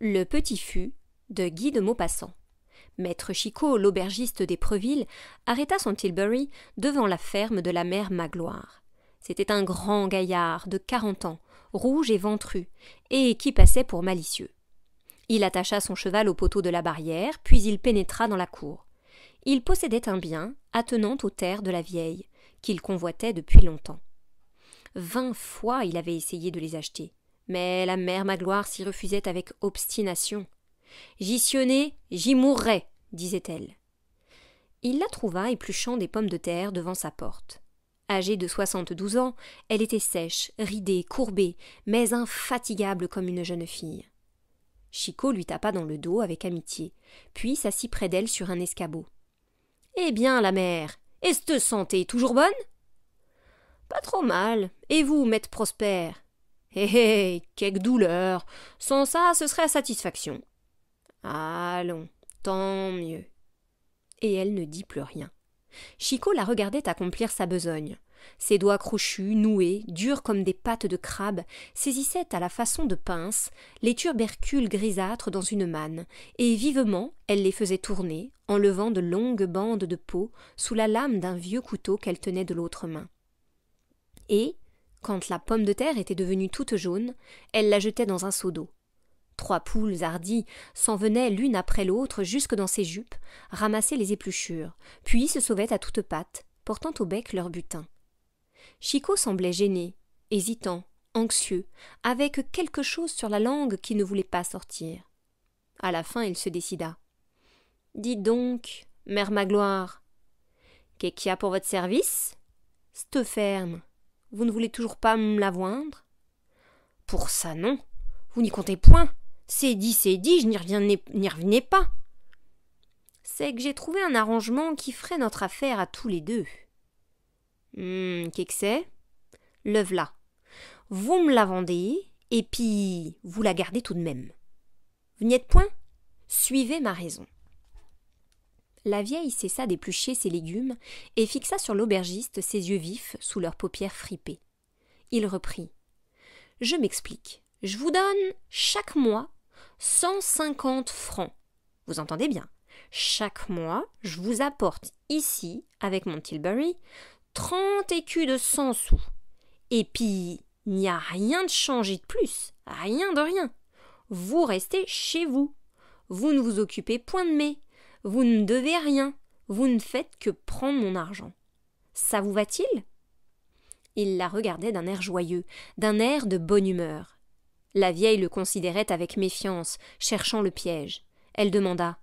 Le Petit Fût de Guy de Maupassant. Maître Chicot, l'aubergiste d'Épreville, arrêta son Tilbury devant la ferme de la mère Magloire. C'était un grand gaillard de quarante ans, rouge et ventru, et qui passait pour malicieux. Il attacha son cheval au poteau de la barrière, puis il pénétra dans la cour. Il possédait un bien attenant aux terres de la vieille, qu'il convoitait depuis longtemps. Vingt fois il avait essayé de les acheter. Mais la mère Magloire s'y refusait avec obstination. J'y sionnais, j'y mourrais disait-elle. Il la trouva épluchant des pommes de terre devant sa porte. Âgée de soixante-douze ans, elle était sèche, ridée, courbée, mais infatigable comme une jeune fille. Chicot lui tapa dans le dos avec amitié, puis s'assit près d'elle sur un escabeau. Eh bien, la mère, est-ce santé toujours bonne Pas trop mal. Et vous, maître Prosper Hé hé, quelque douleur Sans ça, ce serait satisfaction. Allons, tant mieux. Et elle ne dit plus rien. Chico la regardait accomplir sa besogne. Ses doigts crochus, noués, durs comme des pattes de crabe, saisissaient à la façon de pinces les tubercules grisâtres dans une manne, et vivement elle les faisait tourner, enlevant de longues bandes de peau sous la lame d'un vieux couteau qu'elle tenait de l'autre main. Et, quand la pomme de terre était devenue toute jaune, elle la jetait dans un seau d'eau. Trois poules hardies s'en venaient l'une après l'autre jusque dans ses jupes, ramassaient les épluchures, puis se sauvaient à toutes pattes, portant au bec leur butin. Chico semblait gêné, hésitant, anxieux, avec quelque chose sur la langue qui ne voulait pas sortir. À la fin, il se décida. Dites donc, mère Magloire, qu'est-ce qu'il y a pour votre service C'te ferme, vous ne voulez toujours pas me la voindre Pour ça, non. Vous n'y comptez point. C'est dit, c'est dit, je n'y reviens pas. C'est que j'ai trouvé un arrangement qui ferait notre affaire à tous les deux. Hum, qu'est-ce que c'est leve la Vous me la vendez, et puis vous la gardez tout de même. Vous n'y êtes point Suivez ma raison la vieille cessa d'éplucher ses légumes et fixa sur l'aubergiste ses yeux vifs sous leurs paupières fripées. Il reprit. Je m'explique. Je vous donne chaque mois cent cinquante francs. Vous entendez bien. Chaque mois, je vous apporte ici, avec mon Tilbury, trente écus de cent sous. Et puis, il n'y a rien de changé de plus, rien de rien. Vous restez chez vous. Vous ne vous occupez point de mes, vous ne devez rien, vous ne faites que prendre mon argent. Ça vous va-t-il Il la regardait d'un air joyeux, d'un air de bonne humeur. La vieille le considérait avec méfiance, cherchant le piège. Elle demanda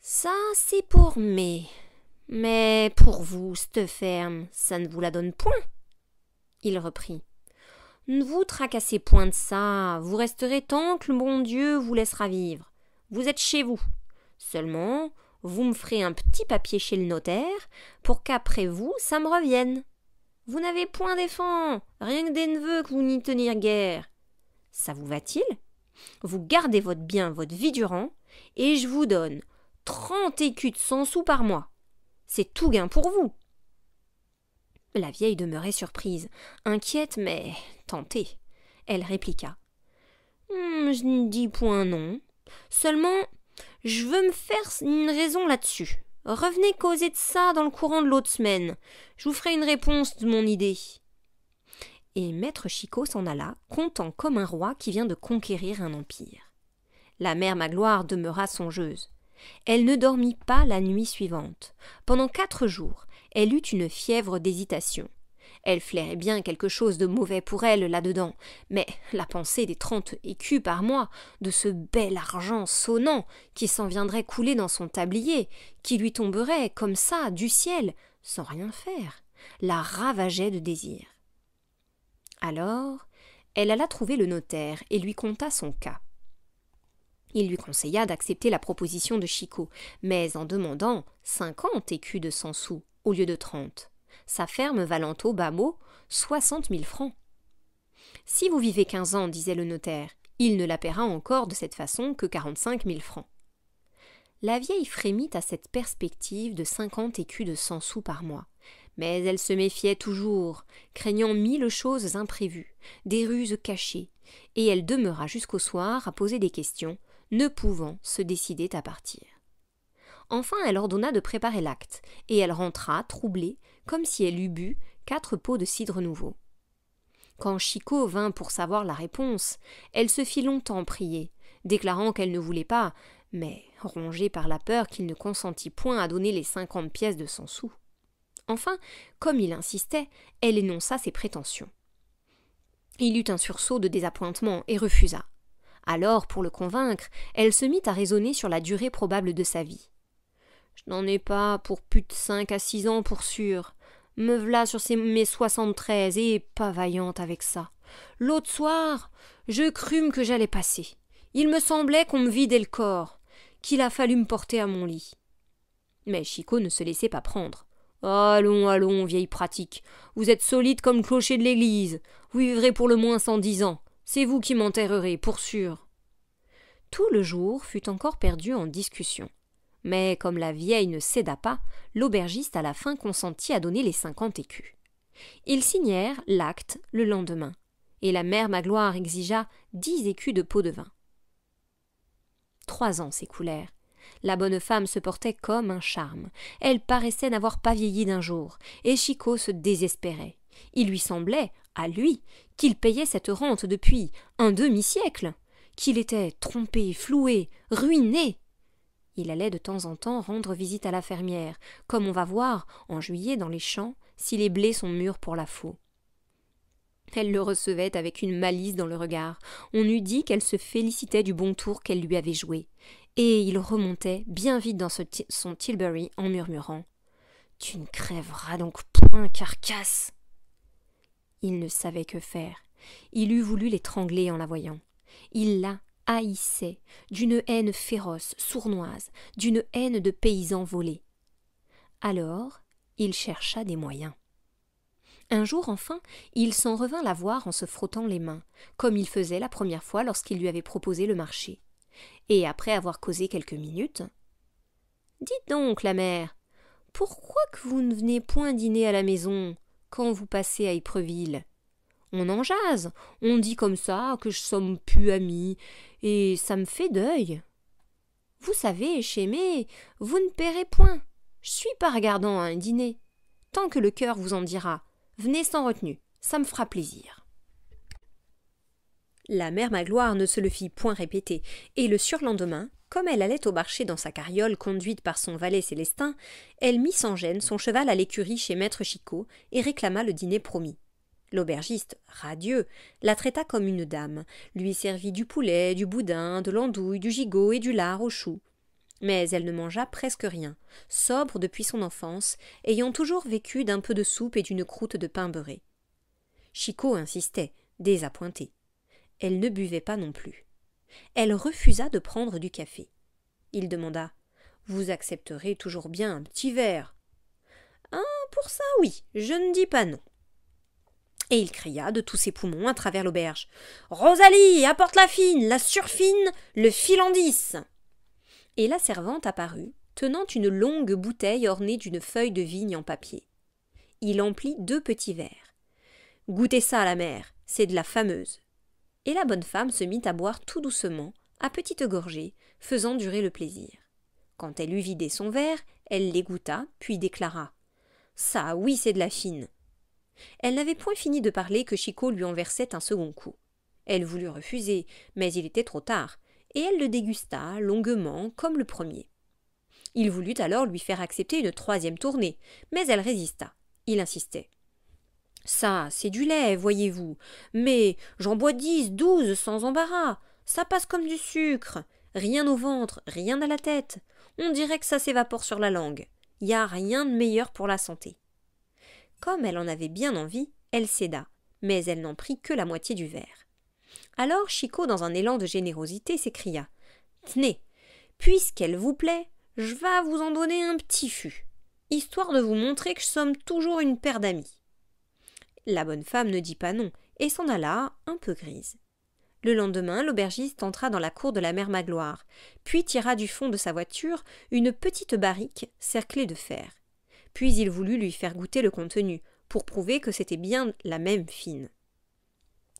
Ça, c'est pour mes. Mais pour vous, c'te ferme, ça ne vous la donne point. Il reprit Ne vous tracassez point de ça, vous resterez tant que le bon Dieu vous laissera vivre. Vous êtes chez vous. Seulement, vous me ferez un petit papier chez le notaire pour qu'après vous, ça me revienne. Vous n'avez point fonds rien que des neveux que vous n'y tenir guère. Ça vous va-t-il Vous gardez votre bien, votre vie durant, et je vous donne trente écus de cent sous par mois. C'est tout gain pour vous. La vieille demeurait surprise, inquiète mais tentée. Elle répliqua. Hum, je ne dis point non. Seulement, je veux me faire une raison là-dessus. Revenez causer de ça dans le courant de l'autre semaine. Je vous ferai une réponse de mon idée. Et maître Chicot s'en alla, content comme un roi qui vient de conquérir un empire. La mère Magloire demeura songeuse. Elle ne dormit pas la nuit suivante. Pendant quatre jours, elle eut une fièvre d'hésitation. Elle flairait bien quelque chose de mauvais pour elle là-dedans, mais la pensée des trente écus par mois, de ce bel argent sonnant qui s'en viendrait couler dans son tablier, qui lui tomberait comme ça du ciel, sans rien faire, la ravageait de désir. Alors, elle alla trouver le notaire et lui conta son cas. Il lui conseilla d'accepter la proposition de Chicot, mais en demandant cinquante écus de cent sous au lieu de trente sa ferme valant au bas mot soixante mille francs. Si vous vivez quinze ans, disait le notaire, il ne la paiera encore de cette façon que quarante-cinq mille francs. La vieille frémit à cette perspective de cinquante écus de cent sous par mois. Mais elle se méfiait toujours, craignant mille choses imprévues, des ruses cachées, et elle demeura jusqu'au soir à poser des questions, ne pouvant se décider à partir. Enfin, elle ordonna de préparer l'acte, et elle rentra, troublée, comme si elle eût bu quatre pots de cidre nouveau. Quand Chico vint pour savoir la réponse, elle se fit longtemps prier, déclarant qu'elle ne voulait pas, mais rongée par la peur qu'il ne consentit point à donner les cinquante pièces de cent sous. Enfin, comme il insistait, elle énonça ses prétentions. Il eut un sursaut de désappointement et refusa. Alors, pour le convaincre, elle se mit à raisonner sur la durée probable de sa vie. Je n'en ai pas pour plus de cinq à six ans pour sûr. Me v'là sur ses mes soixante-treize et pas vaillante avec ça. L'autre soir, je crûme que j'allais passer. Il me semblait qu'on me vidait le corps, qu'il a fallu me porter à mon lit. Mais Chico ne se laissait pas prendre. Allons, allons, vieille pratique. Vous êtes solide comme clocher de l'église. Vous vivrez pour le moins cent dix ans. C'est vous qui m'enterrerez, pour sûr. Tout le jour fut encore perdu en discussion. Mais comme la vieille ne céda pas, l'aubergiste à la fin consentit à donner les cinquante écus. Ils signèrent l'acte le lendemain, et la mère Magloire exigea dix écus de pot de vin. Trois ans s'écoulèrent. La bonne femme se portait comme un charme. Elle paraissait n'avoir pas vieilli d'un jour, et Chicot se désespérait. Il lui semblait, à lui, qu'il payait cette rente depuis un demi-siècle, qu'il était trompé, floué, ruiné il allait de temps en temps rendre visite à la fermière, comme on va voir en juillet dans les champs si les blés sont mûrs pour la faux. Elle le recevait avec une malice dans le regard. On eût dit qu'elle se félicitait du bon tour qu'elle lui avait joué. Et il remontait bien vite dans son Tilbury en murmurant Tu ne crèveras donc point, carcasse Il ne savait que faire. Il eût voulu l'étrangler en la voyant. Il la haïssait, d'une haine féroce, sournoise, d'une haine de paysans volés. Alors, il chercha des moyens. Un jour enfin, il s'en revint la voir en se frottant les mains, comme il faisait la première fois lorsqu'il lui avait proposé le marché. Et après avoir causé quelques minutes Dites donc, la mère, pourquoi que vous ne venez point dîner à la maison quand vous passez à Épreville on en jase, on dit comme ça que je sommes plus amis, et ça me fait deuil. Vous savez, chémé, vous ne paierez point. Je suis pas regardant à un dîner. Tant que le cœur vous en dira, venez sans retenue, ça me fera plaisir. La mère Magloire ne se le fit point répéter, et le surlendemain, comme elle allait au marché dans sa carriole conduite par son valet Célestin, elle mit sans gêne son cheval à l'écurie chez maître Chicot et réclama le dîner promis. L'aubergiste, radieux, la traita comme une dame, lui servit du poulet, du boudin, de l'andouille, du gigot et du lard aux choux. Mais elle ne mangea presque rien, sobre depuis son enfance, ayant toujours vécu d'un peu de soupe et d'une croûte de pain beurré. Chico insistait, désappointé. Elle ne buvait pas non plus. Elle refusa de prendre du café. Il demanda Vous accepterez toujours bien un petit verre. Ah, pour ça, oui, je ne dis pas non. Et il cria de tous ses poumons à travers l'auberge. Rosalie, apporte la fine, la surfine, le filandis Et la servante apparut, tenant une longue bouteille ornée d'une feuille de vigne en papier. Il emplit deux petits verres. Goûtez ça la mère, c'est de la fameuse. Et la bonne femme se mit à boire tout doucement, à petites gorgées, faisant durer le plaisir. Quand elle eut vidé son verre, elle les goûta, puis déclara. Ça, oui, c'est de la fine. Elle n'avait point fini de parler que Chico lui en versait un second coup. Elle voulut refuser, mais il était trop tard, et elle le dégusta longuement comme le premier. Il voulut alors lui faire accepter une troisième tournée, mais elle résista. Il insistait. Ça, c'est du lait, voyez-vous. Mais j'en bois dix, douze sans embarras. Ça passe comme du sucre. Rien au ventre, rien à la tête. On dirait que ça s'évapore sur la langue. Y a rien de meilleur pour la santé. Comme elle en avait bien envie, elle céda, mais elle n'en prit que la moitié du verre. Alors Chico, dans un élan de générosité, s'écria Tenez, puisqu'elle vous plaît, je vais vous en donner un petit fût, histoire de vous montrer que je sommes toujours une paire d'amis. La bonne femme ne dit pas non et s'en alla un peu grise. Le lendemain, l'aubergiste entra dans la cour de la mère Magloire, puis tira du fond de sa voiture une petite barrique cerclée de fer puis il voulut lui faire goûter le contenu, pour prouver que c'était bien la même fine.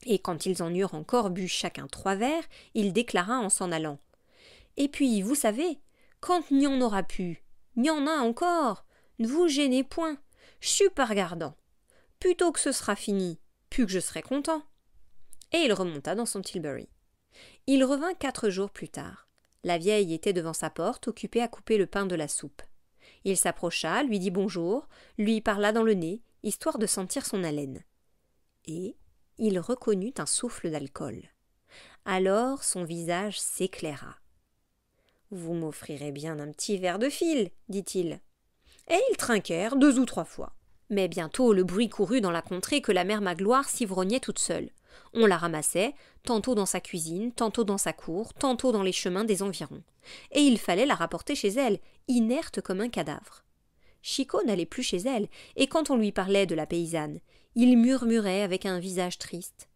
Et quand ils en eurent encore bu chacun trois verres, il déclara en s'en allant. Et puis, vous savez, quand n'y en aura plus, n'y en a encore. Ne vous gênez point. Je suis gardant. regardant. Plutôt que ce sera fini, plus que je serai content. Et il remonta dans son Tilbury. Il revint quatre jours plus tard. La vieille était devant sa porte, occupée à couper le pain de la soupe. Il s'approcha, lui dit bonjour, lui parla dans le nez, histoire de sentir son haleine. Et il reconnut un souffle d'alcool. Alors son visage s'éclaira. Vous m'offrirez bien un petit verre de fil, dit-il. Et ils trinquèrent deux ou trois fois. Mais bientôt le bruit courut dans la contrée que la mère Magloire s'ivrognait toute seule. On la ramassait, tantôt dans sa cuisine, tantôt dans sa cour, tantôt dans les chemins des environs. Et il fallait la rapporter chez elle, inerte comme un cadavre. Chico n'allait plus chez elle, et quand on lui parlait de la paysanne, il murmurait avec un visage triste.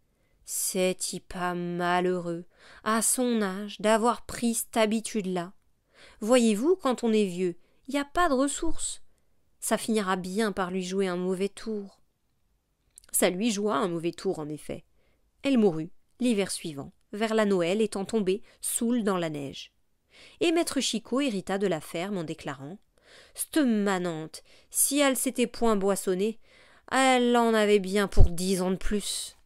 C'est-y pas malheureux, à son âge, d'avoir pris cette habitude-là. Voyez-vous, quand on est vieux, il n'y a pas de ressources. Ça finira bien par lui jouer un mauvais tour. Ça lui joua un mauvais tour, en effet. Elle mourut l'hiver suivant, vers la Noël, étant tombée saoule dans la neige. Et maître Chicot hérita de la ferme en déclarant C'te manante, si elle s'était point boissonnée, elle en avait bien pour dix ans de plus.